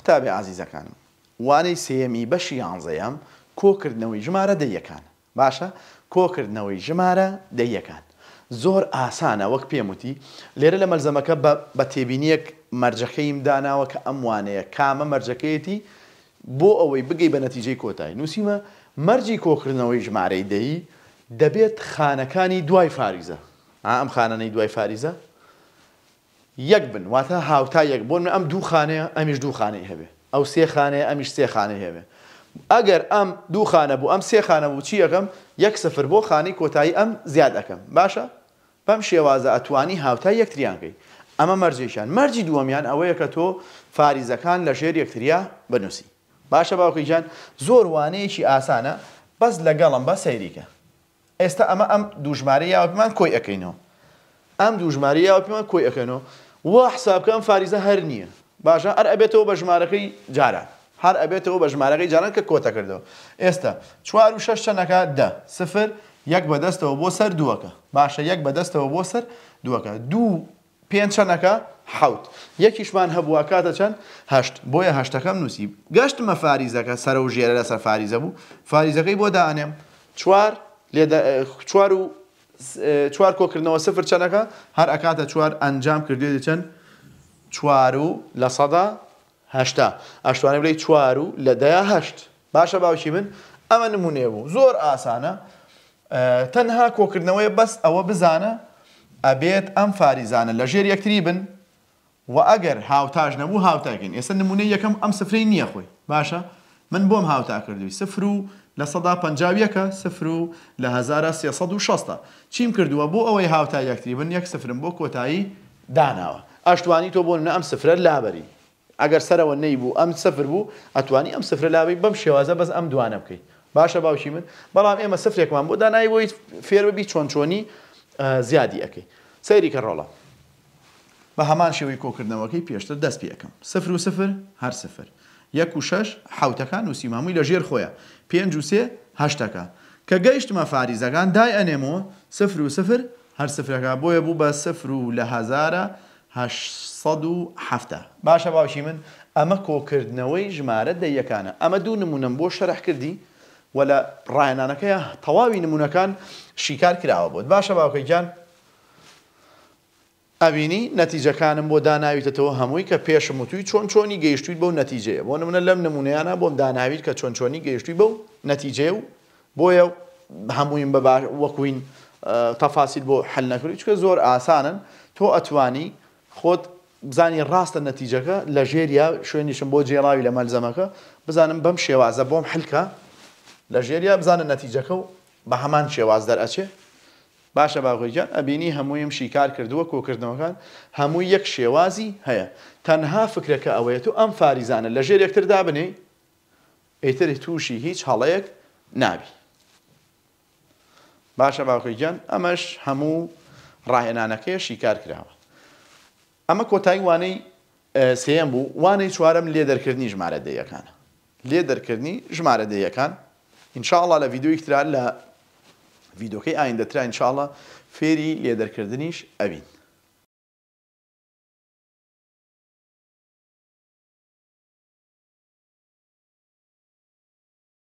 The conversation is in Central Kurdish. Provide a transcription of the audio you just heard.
قوتابی عزیزەکانم وانەی سێمی بەشی یانزەیەم کۆکردنەوەی ژمارە دەیەکان باشە کۆکردنەوەی ژمارە دەیەکان زۆر ئاسانە وەک پێموتی لێرە لە مەلزەمەکە بە تێبینیەک مەرجەکەیم داناوە کە ئەموانەیە کامە مەرجەکەیەتی بۆ ئەوەی بگەی بە نەتیجەی کۆتایی نووسیمە مەرجی کۆکردنەوەی ژمارەی دەیی دەبێت خانەکانی دوای فاریزە ئەم خانەی دوای فاریزە یەک بن واتە هاوتا یەک بۆن ئەم دوو خانەیە ئەمیش دوو خانەی هەبێ ئەو سێ خانەیە ئەمیش سێ خانەی هەبێ ئەگەر ئەم دوو خانە بوو ئەم سێ خانە بوو چی یەکەم یەک سفر بۆ خانەی کۆتایی ئەم زیاد ئەەکەم باشە بەم شێوازە ئەتوانی هاوتا یەکتریانکەی ئەمە مەرجێکیان مەرجی دووەمیان ئەوەیە کە تۆ فاریزەکان لە ژێر یەکتریا بنووسی باشە باوکیجان زۆر وانەیەکی ئاسانە بەس لەگەڵم بە سەیریکە ئێستا ئەمە ئەم دوژمارە یاوەمان کۆی ئەەکەینەوە ئەم دوو ژمارە یاوە پێمان کۆی ئەەکەنەوە وە حسابکەم فاریزە هەر نییە باشە ئەر ئەبێتەوە بە ژمارەکەی جاران هەر ئەبێتەوە بە ژمارەکەی جاران کە کۆتە کردەوە ئێستا چوار و شش چەنەکە دە سفر یەک بەدەستەوە بۆ سەر دووەکە باشە یەک بەدەستەوە بۆ سەر دووەکە دوو پێنج چەنەکە حوت یەکیشمان هەبووە کاتە چەند هەشت بۆیە هەشتەکەم نووسی گەشتمە فاریزەکە سەر و ژێرە لەسەر فاریزە بوو فاریزەکەی بۆ دانێم چوار چوار و چوار کۆکردنەوە سفر چەنەکە هەر ئەکاتە چوار ئەنجام کردێ دەچەند چوار و لە سەدا هەشتا ئەشتوانە بڵێ چوار و لە دەیا هەشت باشە باوکی من ئەمە نمونێ بوو زۆر ئاسانە تەنها کۆکردنەوەی بەس ئەوە بزانە ئەبێت ئەم فاریزانە لە ژێر یەکتری بن و ئەگەر هاوتاژ نەبوو هاوتاکەین ئێستا نمونە یەکەم ئەم سفرەی نییە خۆی باشە من بۆم هاوتا کردووی سفر و لە سەدا پەنجاویەکە سفر و لە 1660 چیم کردووە بۆ ئەوەی هاوتا یەکتری بن یەک سفرم بۆ کۆتایی داناوە ئاشتوانی تۆ بۆ نە ئەم سفرە لابەری ئەگەر سەرەوە نەی بوو ئەم سفر بوو ئەتوانی ئەم سفرە لابی بەم شێوازە بەس ئەم دوانە بکەیت باشە باوکی من بەڵام ئێمە سفرێکمان بۆ دانایی بۆی فێرببی چۆنچۆنی زیادی ئەەکەی سەیری کە ڕۆڵە بە هەمان شێوەی کۆکردنەوەکەی پێشتر دەست پێەکەم سفر و سفر هەر سفر یەک و شش حوتەکان و سیمامووی لە ژێر خۆیە پێنج و سێ هەشتەکە کە گەیشتمە فاریزەکان دای ئەنێمەوە سفر و سفر هەر سفرەکە بۆیە بوو بە سفر و لە هزارە هەفتە باشە باوشی من ئەمە کۆکردنەوەی ژمارە دەیەکانە ئەمە دوو نمونم بۆ شەرح کردی وە لە ڕایەنانەکەی تەواوی نمونونەکان شیکار کراوە بۆت باشە باوکەی جان ئەبینی نەتیجەکانم بۆ داناویتەوە هەمووی کە پێشم و توی چۆن چۆنی گەیشتوی بەو نەتیجەیە بۆ نمونە لەم نمونونەیانە بۆم داناویت کە چۆن چۆنی گەیشتوی بەو نەتیجێ و بۆیە هەمووین بە وەکوین تەفاسیل بۆ حل نەکردی چکە زۆر ئاسانن تۆ ئەتوانی خۆت بزانی ڕاستە نەتیجەکە لە ژێریا شوێنیشم بۆ جێڵاوی لە مەلزەمەکە بزانم بەم شێوازە بۆم حلکە لە ژێریا بزانە نەتیجەکە و بە هەمان شێواز دەرەچێت باشە باغۆیجان ئەبینی هەموویم شیکار کردووە کۆکردنەوەکان هەمووی یەک شێوازی هەیە تەنها فکرەکە ئەوەیە و ئەم فاریزانە لە ژێر یەکتر دابنێ ئیتر تووشی هیچ هەڵەیەک نابی باشە باخۆیجان ئەمەش هەموو ڕاهێنانەکەی شیکار کراوە ئەمە کۆتایی وانەی سێم بوو وانەی چوارم لێ دەرکردنی ژمارە دەیەکانە لێ دەرکردنی ژمارە دەیەکان ئینشاءڵا لە ڤیددیویکترا لە ڤیدۆکەی ئایندەترا انشاءڵە فێری لێدەرکردنیش ئەوین.